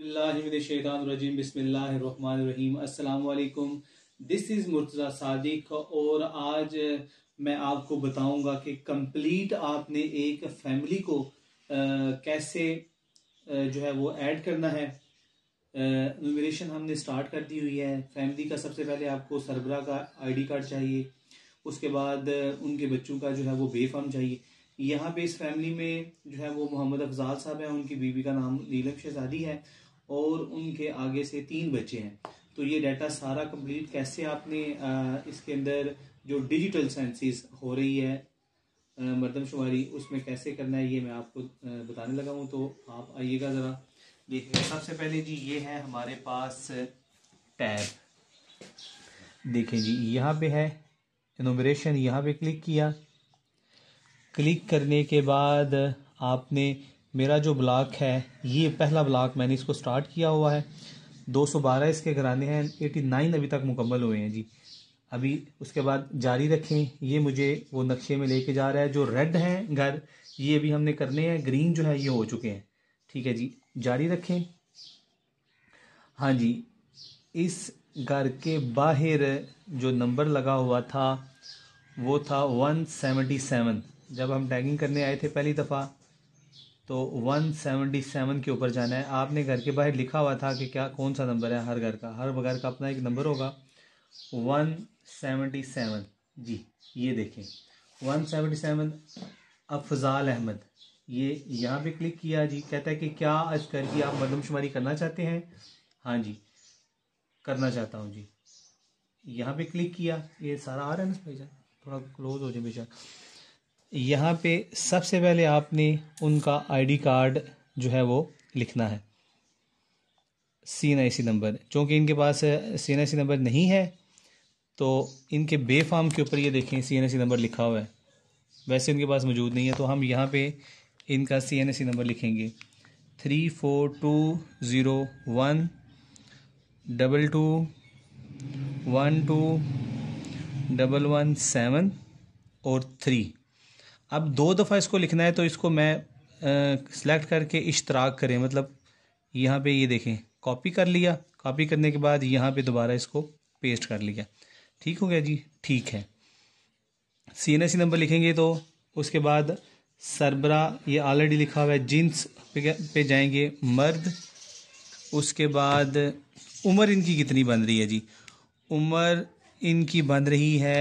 बिस्मिल्लाहिर्रहमानिर्रहीम बिसमीम this is Murtaza Sadiq और आज मैं आपको बताऊंगा कि कंप्लीट आपने एक फैमिली को आ, कैसे आ, जो है वो ऐड करना है नोमिनेशन हमने स्टार्ट कर दी हुई है फैमिली का सबसे पहले आपको सरबरा का आईडी कार्ड चाहिए उसके बाद उनके बच्चों का जो है वो बेफाम चाहिए यहाँ पे इस फैमिली में जो है वो मोहम्मद अफजाल साहब हैं उनकी बीवी का नाम नीलम शहजादी है और उनके आगे से तीन बच्चे हैं तो ये डाटा सारा कंप्लीट कैसे आपने इसके अंदर जो डिजिटल साइंसिस हो रही है मरदमशुमारी उसमें कैसे करना है ये मैं आपको बताने लगा हूँ तो आप आइएगा ज़रा देखिए सबसे पहले जी ये है हमारे पास टैब देखें जी यहाँ पे है इनोमरेशन यहाँ पे क्लिक किया क्लिक करने के बाद आपने मेरा जो ब्लॉक है ये पहला ब्लॉक मैंने इसको स्टार्ट किया हुआ है 212 इसके घराने हैं 89 अभी तक मुकम्मल हुए हैं जी अभी उसके बाद जारी रखें ये मुझे वो नक्शे में लेके जा रहा है जो रेड हैं घर ये अभी हमने करने हैं ग्रीन जो है ये हो चुके हैं ठीक है जी जारी रखें हाँ जी इस घर के बाहर जो नंबर लगा हुआ था वो था 177 जब हम टैगिंग करने आए थे पहली दफ़ा तो 177 के ऊपर जाना है आपने घर के बाहर लिखा हुआ था कि क्या कौन सा नंबर है हर घर का हर घर का अपना एक नंबर होगा 177 जी ये देखें 177 अफजाल अहमद ये यहाँ पे क्लिक किया जी कहता है कि क्या इस कर की आप मरदमशुमारी करना चाहते हैं हाँ जी करना चाहता हूँ जी यहाँ पे क्लिक किया ये सारा आ रहा है ना भाई थोड़ा क्लोज हो जाए बेचारा यहाँ पे सबसे पहले आपने उनका आईडी कार्ड जो है वो लिखना है सी एन आई सी नंबर चूँकि इनके पास सी एन आई सी नंबर नहीं है तो इनके बे फार्म के ऊपर ये देखें सी एन आई सी नंबर लिखा हुआ है वैसे इनके पास मौजूद नहीं है तो हम यहाँ पे इनका C N I C number लिखेंगे three four two zero one double two one two double one seven और थ्री अब दो दफ़ा इसको लिखना है तो इसको मैं सिलेक्ट करके इश्तराक करें मतलब यहाँ पे ये देखें कॉपी कर लिया कॉपी करने के बाद यहाँ पे दोबारा इसको पेस्ट कर लिया ठीक हो गया जी ठीक है सी एन एस नंबर लिखेंगे तो उसके बाद सरबरा ये ऑलरेडी लिखा हुआ है जींस पे जाएंगे मर्द उसके बाद उम्र इनकी कितनी बन रही है जी उम्र इनकी बन रही है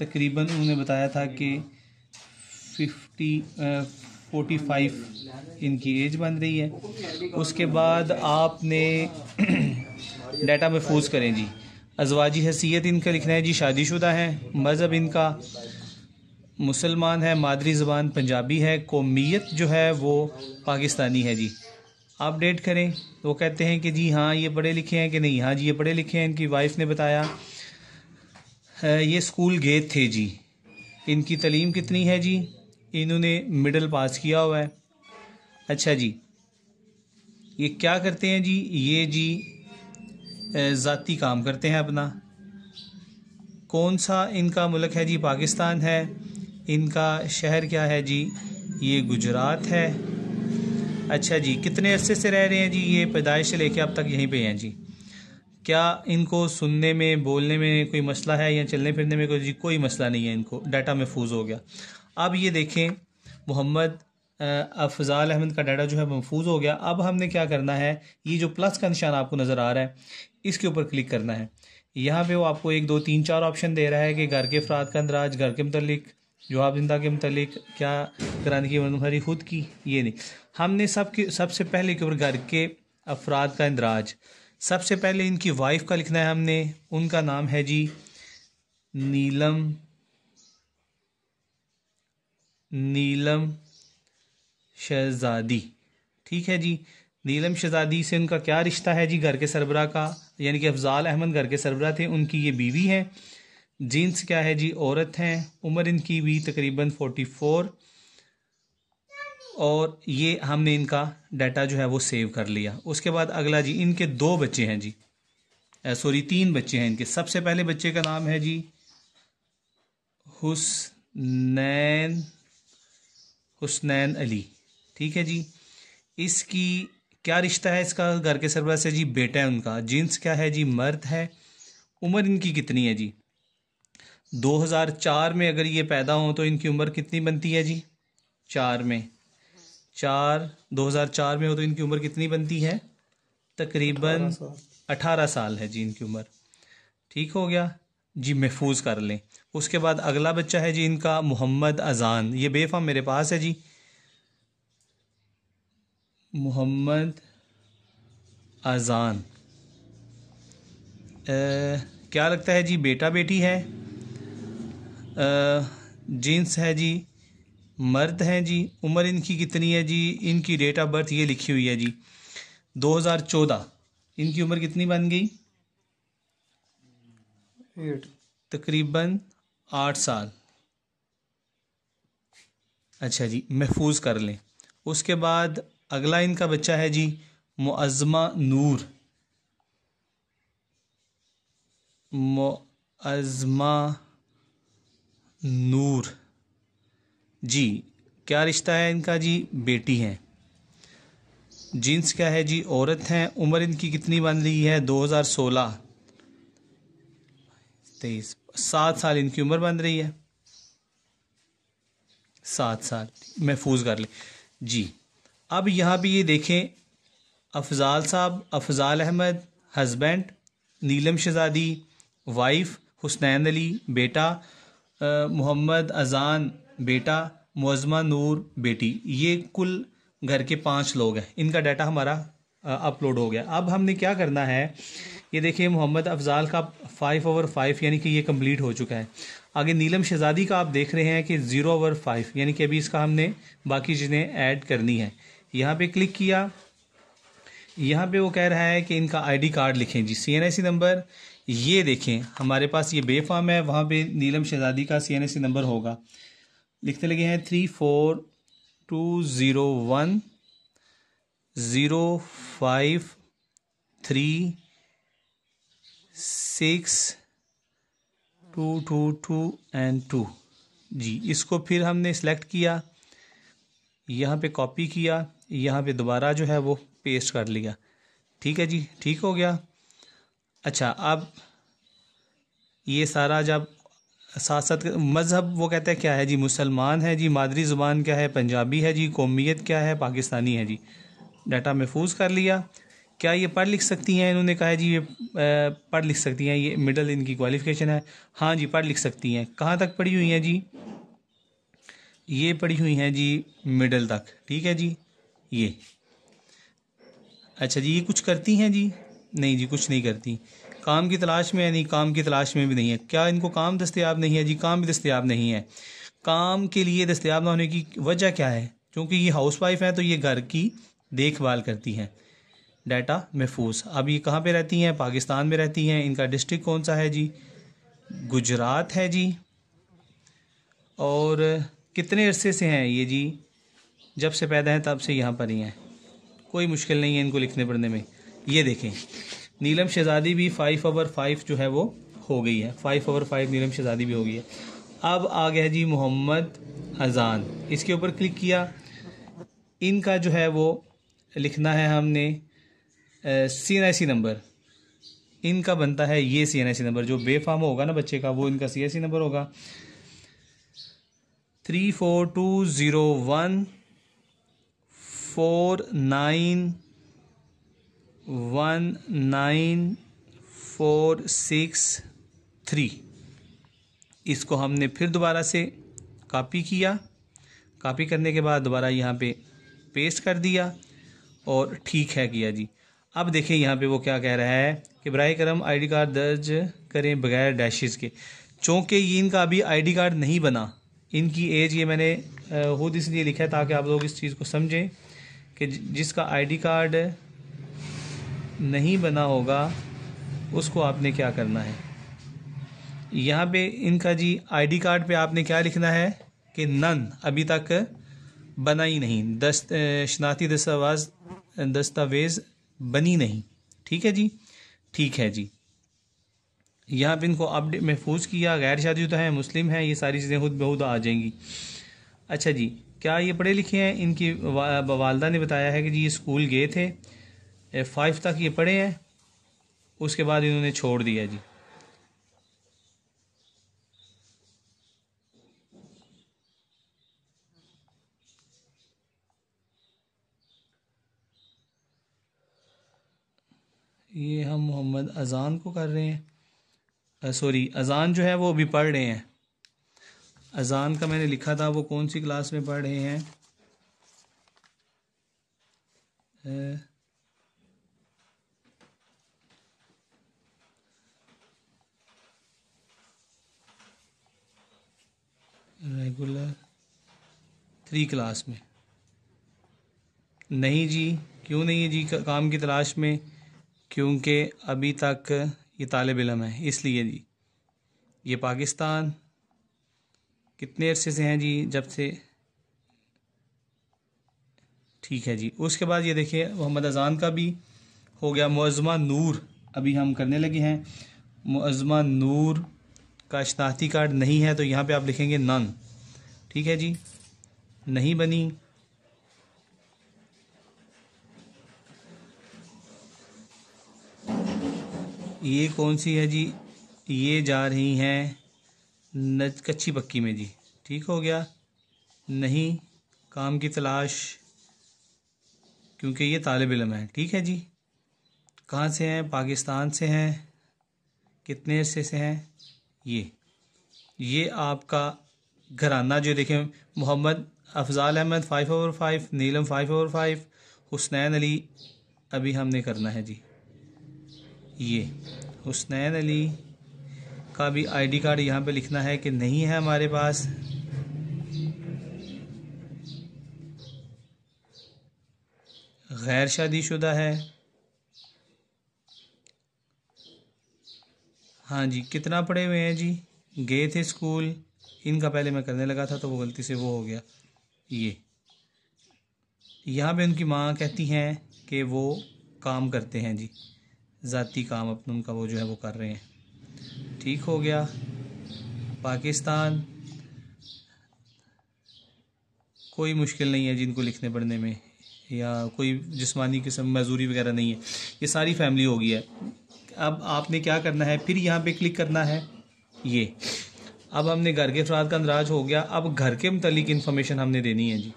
तकरीबन उन्होंने बताया था कि फिफ्टी फोर्टी फाइव इनकी एज बन रही है उसके बाद आपने डाटा महफूज करें जी अजवाजी हैसियत इनका लिखना है जी शादीशुदा है मज़हब इनका मुसलमान है मादरी ज़बान पंजाबी है कौमीत जो है वो पाकिस्तानी है जी अपडेट करें वो कहते हैं कि जी हाँ ये पढ़े लिखे हैं कि नहीं हाँ जी ये पढ़े लिखे हैं इनकी वाइफ ने बताया ये स्कूल गेट थे जी इनकी तलीम कितनी है जी इन्होंने मिडल पास किया हुआ है अच्छा जी ये क्या करते हैं जी ये जी ज़ाती काम करते हैं अपना कौन सा इनका मुल्क है जी पाकिस्तान है इनका शहर क्या है जी ये गुजरात है अच्छा जी कितने अरसे से रह रहे हैं जी ये पैदाइश से लेके अब तक यहीं पे हैं जी क्या इनको सुनने में बोलने में कोई मसला है या चलने फिरने में कोई जी कोई मसला नहीं है इनको डाटा महफूज हो गया अब ये देखें मोहम्मद अफजाल अहमद का डाटा जो है महफूज हो गया अब हमने क्या करना है ये जो प्लस का निशान आपको नज़र आ रहा है इसके ऊपर क्लिक करना है यहाँ पे वो आपको एक दो तीन चार ऑप्शन दे रहा है कि घर के अफराद का अंदराज घर के मतलब जवाब जिंदा के मतलब क्या कराने की मनमहरी खुद की ये नहीं हमने सब के सबसे पहले के ऊपर घर के अफराद का इंदराज सबसे पहले इनकी वाइफ का लिखना है हमने उनका नाम है जी नीलम नीलम शहजादी ठीक है जी नीलम शहजादी से उनका क्या रिश्ता है जी घर के सरबरा का यानी कि अफजाल अहमद घर के सरबरा थे उनकी ये बीवी है जीन्स क्या है जी औरत हैं उम्र इनकी भी तकरीबन फोर्टी फोर और ये हमने इनका डाटा जो है वो सेव कर लिया उसके बाद अगला जी इनके दो बच्चे हैं जी सॉरी तीन बच्चे हैं इनके सबसे पहले बच्चे का नाम है जी हुसनैन हुसनैन अली ठीक है जी इसकी क्या रिश्ता है इसका घर के सरबरा से जी बेटा है उनका जींस क्या है जी मर्द है उम्र इनकी कितनी है जी 2004 में अगर ये पैदा हों तो इनकी उम्र कितनी बनती है जी चार में चार 2004 में हो तो इनकी उम्र कितनी बनती है तकरीबन 18 साल है जी इनकी उम्र ठीक हो गया जी महफूज कर लें उसके बाद अगला बच्चा है जी इनका मोहम्मद अजान ये बेफाम मेरे पास है जी मोहम्मद अजान क्या लगता है जी बेटा बेटी है आ, है जी मर्द हैं जी उम्र इनकी कितनी है जी इनकी डेट ऑफ बर्थ ये लिखी हुई है जी 2014 इनकी उम्र कितनी बन गई तकरीबन आठ साल अच्छा जी महफूज कर लें उसके बाद अगला इनका बच्चा है जी मुआज़मा नूर मुआज़मा नूर जी क्या रिश्ता है इनका जी बेटी हैं जीन्स क्या है जी औरत हैं उम्र इनकी कितनी बन रही है 2016 तेईस सात साल इनकी उम्र बन रही है सात साल महफूज कर ले जी अब यहाँ भी ये देखें अफजाल साहब अफजाल अहमद हस्बैंड नीलम शहजादी वाइफ हुसनैन अली बेटा मोहम्मद अजान बेटा मोजमा नूर बेटी ये कुल घर के पांच लोग हैं इनका डाटा हमारा अपलोड हो गया अब हमने क्या करना है ये देखिए मोहम्मद अफजाल का फाइव ओवर फाइव यानी कि ये कंप्लीट हो चुका है आगे नीलम शहजादी का आप देख रहे हैं कि ज़ीरो ओवर फाइव यानी कि अभी इसका हमने बाकी चीज़ें ऐड करनी है यहाँ पे क्लिक किया यहाँ पे वो कह रहा है कि इनका आईडी कार्ड लिखें जी सी नंबर ये देखें हमारे पास ये बेफाम है वहाँ पे नीलम शहजादी का सी नंबर होगा लिखने लगे हैं three four two zero one zero five three six two two two and two जी इसको फिर हमने सेलेक्ट किया यहाँ पे कॉपी किया यहाँ पे दोबारा जो है वो पेस्ट कर लिया ठीक है जी ठीक हो गया अच्छा अब ये सारा जब साथ साथ मज़हब वो कहता है क्या है जी मुसलमान है जी मादरी ज़ुबान क्या है पंजाबी है जी कौमीत क्या है पाकिस्तानी है जी डाटा महफूज कर लिया क्या ये पढ़ लिख सकती हैं इन्होंने कहा जी ये पढ़ लिख सकती हैं ये मिडल इनकी क्वालिफिकेशन है हाँ जी पढ़ लिख सकती हैं कहाँ तक पढ़ी हुई हैं जी ये पढ़ी हुई हैं जी मिडल तक ठीक है जी ये अच्छा जी ये कुछ करती हैं जी नहीं जी कुछ नहीं करती काम की तलाश में है नहीं काम की तलाश में भी नहीं है क्या इनको काम दस्तियाब नहीं है जी काम भी दस्तियाब नहीं है काम के लिए दस्तियाब ना होने की वजह क्या है क्योंकि ये हाउस वाइफ हैं तो ये घर की देखभाल करती हैं डाटा महफूज अब ये कहाँ पे रहती हैं पाकिस्तान में रहती हैं इनका डिस्ट्रिक्ट कौन सा है जी गुजरात है जी और कितने अरसे से हैं ये जी जब से पैदा हैं तब से यहाँ पर ही हैं कोई मुश्किल नहीं है इनको लिखने पढ़ने में ये देखें नीलम शहजादी भी फाइव ओवर फाइव जो है वो हो गई है फाइव ओवर फाइव नीलम शहजादी भी हो गई है अब आ गया जी मोहम्मद अजान इसके ऊपर क्लिक किया इनका जो है वो लिखना है हमने सी एन आई सी नंबर इनका बनता है ये सी एन आई सी नंबर जो बेफाम होगा ना बच्चे का वो इनका सी आई सी नंबर होगा three four two zero one four nine one nine four six three इसको हमने फिर दोबारा से कापी किया कापी करने के बाद दोबारा यहाँ पे पेस्ट कर दिया और ठीक है किया जी अब देखिए यहाँ पे वो क्या कह रहा है कि बर करम आईडी कार्ड दर्ज करें बगैर डैशेज़ के चूँकि ये इनका अभी आईडी कार्ड नहीं बना इनकी एज ये मैंने खुद इसलिए लिखा है ताकि आप लोग इस चीज़ को समझें कि जिसका आई कार्ड नहीं बना होगा उसको आपने क्या करना है यहाँ पे इनका जी आईडी कार्ड पे आपने क्या लिखना है कि नन अभी तक बना ही नहीं दस्त शनाती दस्तावेज़ दस्तावेज़ बनी नहीं ठीक है जी ठीक है जी यहाँ पे इनको अपडेट महफूज किया गैर शादीशुदा तो है मुस्लिम है ये सारी चीज़ें खुद बहुत आ जाएंगी अच्छा जी क्या ये पढ़े लिखे हैं इनकी वा, वालदा ने बताया है कि जी ये स्कूल गए थे फाइव तक ये पढ़े हैं उसके बाद इन्होंने छोड़ दिया जी ये हम मोहम्मद अज़ान को कर रहे हैं सॉरी अज़ान जो है वो अभी पढ़ रहे हैं अज़ान का मैंने लिखा था वो कौन सी क्लास में पढ़ रहे हैं रेगुलर थ्री क्लास में नहीं जी क्यों नहीं है जी काम की तलाश में क्योंकि अभी तक ये तालब इलम है इसलिए जी ये पाकिस्तान कितने अरसे से हैं जी जब से ठीक है जी उसके बाद ये देखिए मोहम्मद अजान का भी हो गया मुआजमा नूर अभी हम करने लगे हैं मुआजमा नूर का शनाख्ती कार्ड नहीं है तो यहाँ पे आप लिखेंगे नन ठीक है जी नहीं बनी ये कौन सी है जी ये जा रही हैं कच्ची पक्की में जी ठीक हो गया नहीं काम की तलाश क्योंकि ये तालब इलम है ठीक है जी कहाँ से हैं पाकिस्तान से हैं कितने अरसे से हैं ये ये आपका घराना जो देखें Mohammad Afzal Ahmad five over five Neelam five over five Husnain Ali अभी हमने करना है जी ये हुसनैन अली का भी आईडी कार्ड यहाँ पे लिखना है कि नहीं है हमारे पास गैर शादीशुदा है हाँ जी कितना पढ़े हुए हैं जी गए थे स्कूल इनका पहले मैं करने लगा था तो वो गलती से वो हो गया ये यहाँ पे उनकी माँ कहती हैं कि वो काम करते हैं जी ज़ाती काम अपना उनका वो जो है वो कर रहे हैं ठीक हो गया पाकिस्तान कोई मुश्किल नहीं है जिनको लिखने पढ़ने में या कोई जिस्मानी किस्म मजदूरी वगैरह नहीं है ये सारी फैमिली हो गई है अब आपने क्या करना है फिर यहाँ पे क्लिक करना है ये अब हमने घर के अफराद का अंदराज हो गया अब घर के मतलब इन्फॉर्मेशन हमने देनी है जी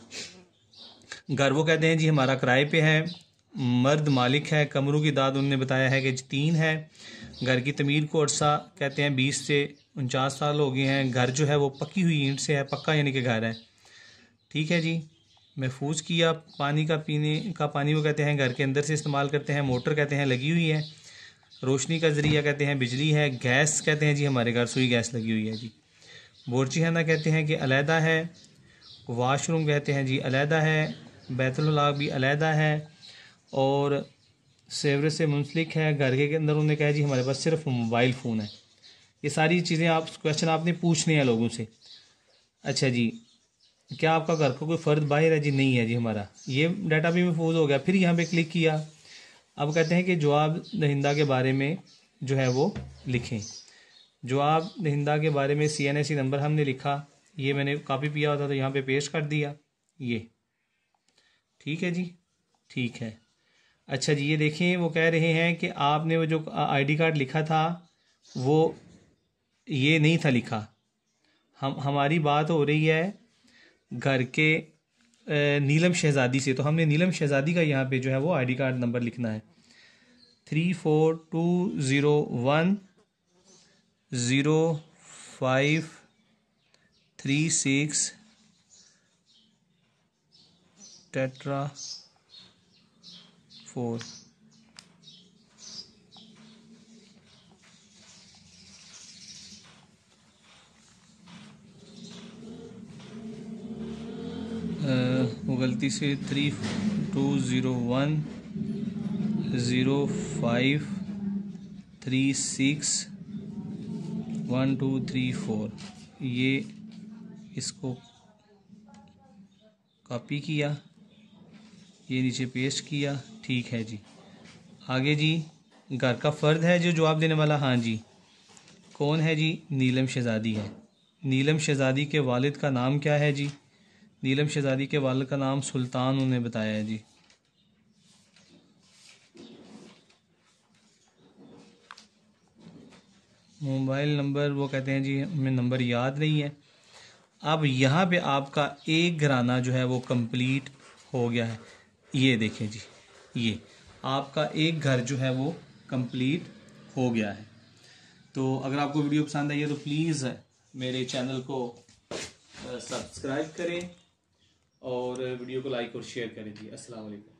घर वो कहते हैं जी हमारा किराए पे है मर्द मालिक है कमरों की दाद उन्होंने बताया है कि तीन है घर की तमीर को अरसा कहते हैं बीस से उनचास साल हो गए हैं घर जो है वो पकी हुई ईंट से है पक्का यानी कि घर है ठीक है जी महफूज किया पानी का पीने का पानी वो कहते हैं घर के अंदर से इस्तेमाल करते हैं मोटर कहते हैं लगी हुई है रोशनी का ज़रिया कहते हैं बिजली है गैस कहते हैं जी हमारे घर सुई गैस लगी हुई है जी बोरचीहाना कहते हैं कि अलहदा है वाशरूम कहते हैं जी अलहदा है बैतुल्लाह भी अलहदा है और सेवरे से मुंसलिक है घर के अंदर उन्होंने कहा जी हमारे पास सिर्फ मोबाइल फ़ोन है ये सारी चीज़ें आप क्वेश्चन आपने पूछने हैं लोगों से अच्छा जी क्या आपका घर का कोई फ़र्द बाहर है जी नहीं है जी हमारा ये डाटा भी महफूज हो गया फिर यहाँ पे क्लिक किया अब कहते हैं कि जवाब दहिंदा के बारे में जो है वो लिखें जवाब दहिंदा के बारे में सी एन एस नंबर हमने लिखा ये मैंने कापी पिया हुआ था तो यहाँ पे पेश कर दिया ये ठीक है जी ठीक है अच्छा जी ये देखिए वो कह रहे हैं कि आपने वो जो आईडी कार्ड लिखा था वो ये नहीं था लिखा हम हमारी बात हो रही है घर के नीलम शहज़ादी से तो हमने नीलम शहज़ादी का यहाँ पे जो है वो आईडी कार्ड नंबर लिखना है three four two zero one zero five three six टेट्रा force uh, वो गलती से three two zero one zero five three six one two three four ये इसको कॉपी किया ये नीचे पेस्ट किया ठीक है जी आगे जी घर का फ़र्द है जो जवाब देने वाला हाँ जी कौन है जी नीलम शहज़ादी है नीलम शहज़ादी के वालिद का नाम क्या है जी नीलम शहज़ादी के वालिद का नाम सुल्तान उन्हें बताया है जी मोबाइल नंबर वो कहते हैं जी हमें नंबर याद नहीं है अब यहाँ पे आपका एक घराना जो है वो कंप्लीट हो गया है ये देखें जी ये आपका एक घर जो है वो कंप्लीट हो गया है तो अगर आपको वीडियो पसंद आई है तो प्लीज़ मेरे चैनल को सब्सक्राइब करें और वीडियो को लाइक और शेयर करें जी असलकम